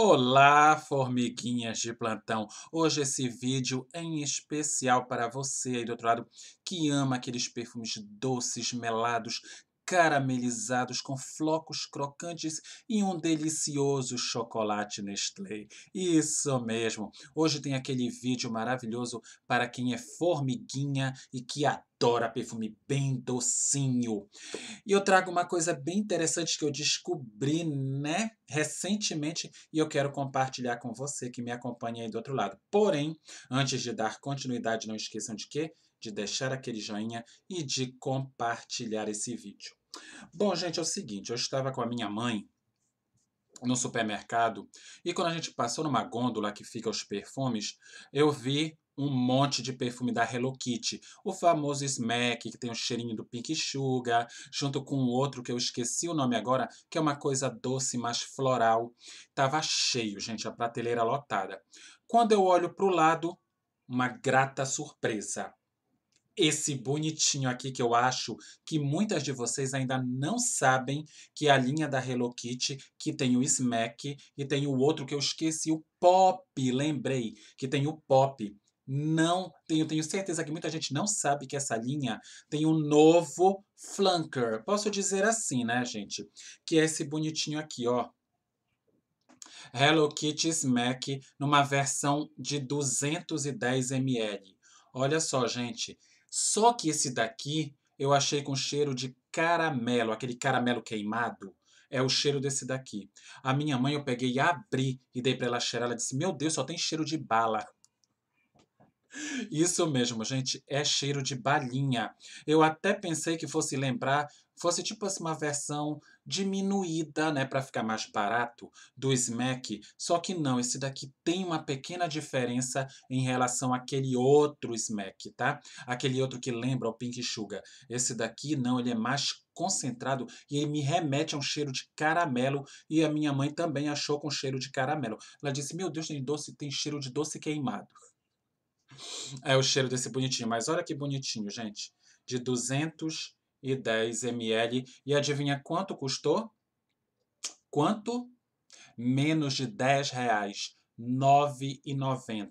Olá, formiguinhas de plantão! Hoje esse vídeo é em especial para você aí do outro lado que ama aqueles perfumes doces, melados, caramelizados com flocos crocantes e um delicioso chocolate Nestlé. Isso mesmo! Hoje tem aquele vídeo maravilhoso para quem é formiguinha e que adora perfume bem docinho. E eu trago uma coisa bem interessante que eu descobri, né, recentemente e eu quero compartilhar com você que me acompanha aí do outro lado. Porém, antes de dar continuidade, não esqueçam de quê de deixar aquele joinha e de compartilhar esse vídeo. Bom, gente, é o seguinte, eu estava com a minha mãe no supermercado e quando a gente passou numa gôndola que fica os perfumes, eu vi um monte de perfume da Hello Kitty. O famoso Smack, que tem o cheirinho do Pink Sugar, junto com outro que eu esqueci o nome agora, que é uma coisa doce, mais floral. Tava cheio, gente, a prateleira lotada. Quando eu olho para o lado, uma grata surpresa esse bonitinho aqui que eu acho que muitas de vocês ainda não sabem, que é a linha da Hello Kitty, que tem o Smack e tem o outro que eu esqueci, o Pop, lembrei, que tem o Pop. Não, tenho, tenho certeza que muita gente não sabe que essa linha tem um novo flanker. Posso dizer assim, né, gente? Que é esse bonitinho aqui, ó. Hello Kitty Smack numa versão de 210 ml. Olha só, gente, só que esse daqui eu achei com cheiro de caramelo, aquele caramelo queimado. É o cheiro desse daqui. A minha mãe eu peguei e abri e dei para ela cheirar. Ela disse: Meu Deus, só tem cheiro de bala. Isso mesmo, gente, é cheiro de balinha. Eu até pensei que fosse lembrar, fosse tipo assim uma versão diminuída, né, para ficar mais barato do smack, só que não, esse daqui tem uma pequena diferença em relação àquele outro smack, tá? Aquele outro que lembra o Pink Sugar. Esse daqui não, ele é mais concentrado e ele me remete a um cheiro de caramelo e a minha mãe também achou com cheiro de caramelo. Ela disse: "Meu Deus, tem doce, tem cheiro de doce queimado" é o cheiro desse bonitinho. Mas olha que bonitinho, gente. De 210 ml. E adivinha quanto custou? Quanto? Menos de 10 reais. R$ 9,90.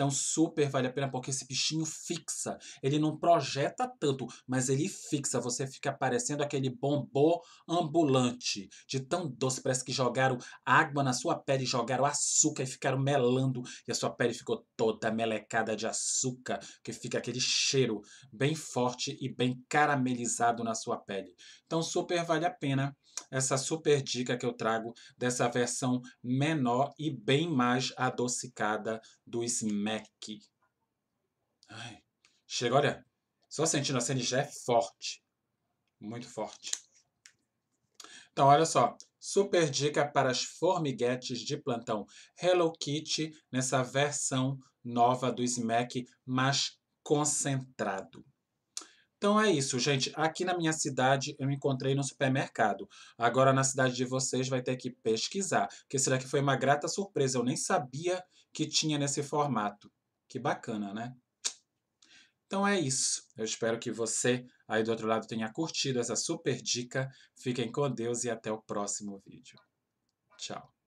Então, super vale a pena porque esse bichinho fixa. Ele não projeta tanto, mas ele fixa. Você fica parecendo aquele bombô ambulante. De tão doce, parece que jogaram água na sua pele, jogaram açúcar e ficaram melando. E a sua pele ficou toda melecada de açúcar, que fica aquele cheiro bem forte e bem caramelizado na sua pele. Então, super vale a pena essa super dica que eu trago dessa versão menor e bem mais adocicada do Smash Mac. Né, ai, chega, olha, só sentindo a já é forte. Muito forte. Então, olha só. Super dica para as formiguetes de plantão. Hello Kitty nessa versão nova do Smack, mais concentrado. Então é isso, gente. Aqui na minha cidade eu encontrei no supermercado. Agora na cidade de vocês vai ter que pesquisar, porque será que foi uma grata surpresa. Eu nem sabia que tinha nesse formato. Que bacana, né? Então é isso. Eu espero que você aí do outro lado tenha curtido essa super dica. Fiquem com Deus e até o próximo vídeo. Tchau.